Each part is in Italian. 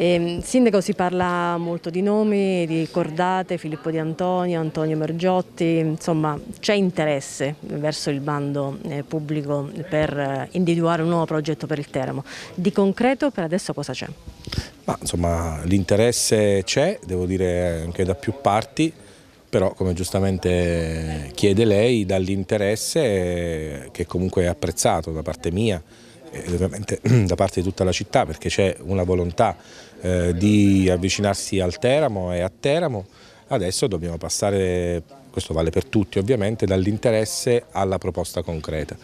E, ehm, sindaco si parla molto di nomi, di cordate, Filippo Di Antonio, Antonio Mergiotti, insomma c'è interesse verso il bando eh, pubblico per eh, individuare un nuovo progetto per il Teramo. Di concreto per adesso cosa c'è? insomma l'interesse c'è, devo dire anche da più parti, però come giustamente chiede lei, dall'interesse eh, che comunque è apprezzato da parte mia, ovviamente da parte di tutta la città perché c'è una volontà eh, di avvicinarsi al Teramo e a Teramo. Adesso dobbiamo passare, questo vale per tutti ovviamente, dall'interesse alla proposta concreta.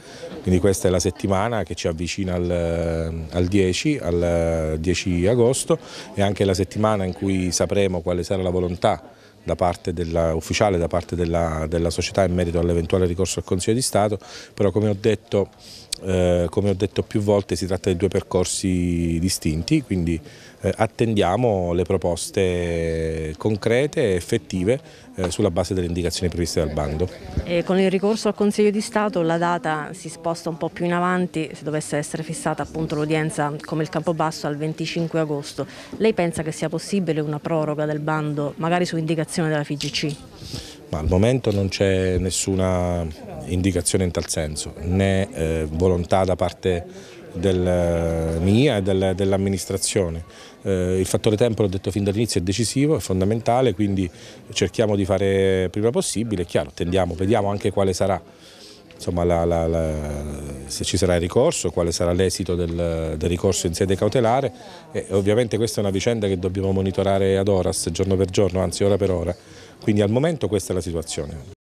Quindi questa è la settimana che ci avvicina al, eh, al, 10, al 10 eh, agosto e anche la settimana in cui sapremo quale sarà la volontà da della, ufficiale da parte della, della, società in merito all'eventuale ricorso al Consiglio di Stato, però come ho detto eh, come ho detto più volte si tratta di due percorsi distinti, quindi eh, attendiamo le proposte concrete e effettive eh, sulla base delle indicazioni previste dal bando. E con il ricorso al Consiglio di Stato la data si sposta un po' più in avanti, se dovesse essere fissata appunto l'udienza come il Campobasso al 25 agosto. Lei pensa che sia possibile una proroga del bando, magari su indicazione della FIGC? Ma al momento non c'è nessuna indicazione in tal senso, né eh, volontà da parte del, eh, mia e del, dell'amministrazione. Eh, il fattore tempo, l'ho detto fin dall'inizio, è decisivo, è fondamentale, quindi cerchiamo di fare prima possibile, è chiaro, attendiamo, vediamo anche quale sarà insomma, la, la, la, se ci sarà il ricorso, quale sarà l'esito del, del, ricorso in sede cautelare e ovviamente questa è una vicenda che dobbiamo monitorare ad horas, giorno per giorno, anzi ora per ora, quindi al momento questa è la situazione.